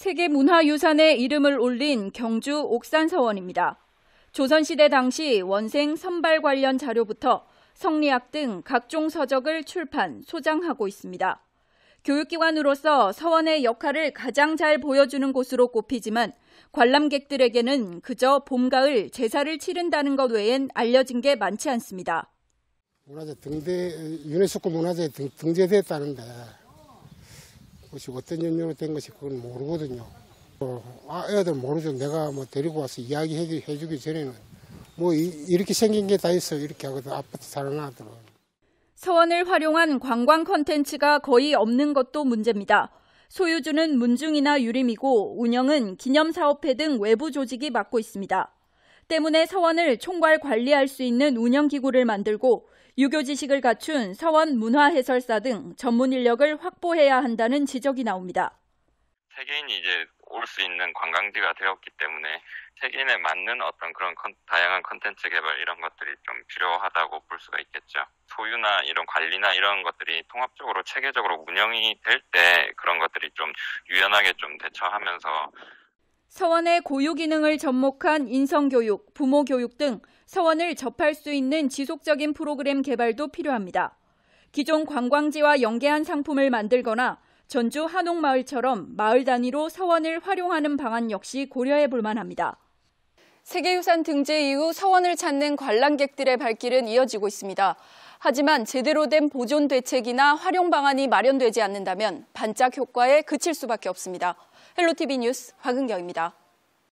세계 문화유산에 이름을 올린 경주 옥산서원입니다. 조선시대 당시 원생 선발 관련 자료부터 성리학 등 각종 서적을 출판, 소장하고 있습니다. 교육기관으로서 서원의 역할을 가장 잘 보여주는 곳으로 꼽히지만 관람객들에게는 그저 봄, 가을 제사를 치른다는 것 외엔 알려진 게 많지 않습니다. 문화재 등재, 유네스코 문화재 등재됐다는데 것이 어떤 염려로 된 것이 그건 모르거든요. 어, 아, 애들 모르죠. 내가 뭐 데리고 와서 이야기해 주기 전에는 뭐 이, 렇게 생긴 게 다 있어 이렇게 하거든 아파트 살아나더라 서원을 활용한 관광 컨텐츠가 거의 없는 것도 문제입니다. 소유주는 문중이나 유림이고 운영은 기념사업회 등 외부 조직이 맡고 있습니다. 때문에 서원을 총괄 관리할 수 있는 운영기구를 만들고 유교 지식을 갖춘 서원 문화 해설사 등 전문 인력을 확보해야 한다는 지적이 나옵니다. 세계인이 이제 올 수 있는 관광지가 되었기 때문에 세계인에 맞는 어떤 그런 컨, 다양한 컨텐츠 개발 이런 것들이 좀 필요하다고 볼 수가 있겠죠. 소유나 이런 관리나 이런 것들이 통합적으로 체계적으로 운영이 될 때 그런 것들이 좀 유연하게 좀 대처하면서 서원의 고유 기능을 접목한 인성교육, 부모교육 등 서원을 접할 수 있는 지속적인 프로그램 개발도 필요합니다. 기존 관광지와 연계한 상품을 만들거나 전주 한옥마을처럼 마을 단위로 서원을 활용하는 방안 역시 고려해 볼 만합니다. 세계유산 등재 이후 서원을 찾는 관람객들의 발길은 이어지고 있습니다. 하지만 제대로 된 보존 대책이나 활용 방안이 마련되지 않는다면 반짝 효과에 그칠 수밖에 없습니다. 헬로티비 뉴스 화근경입니다.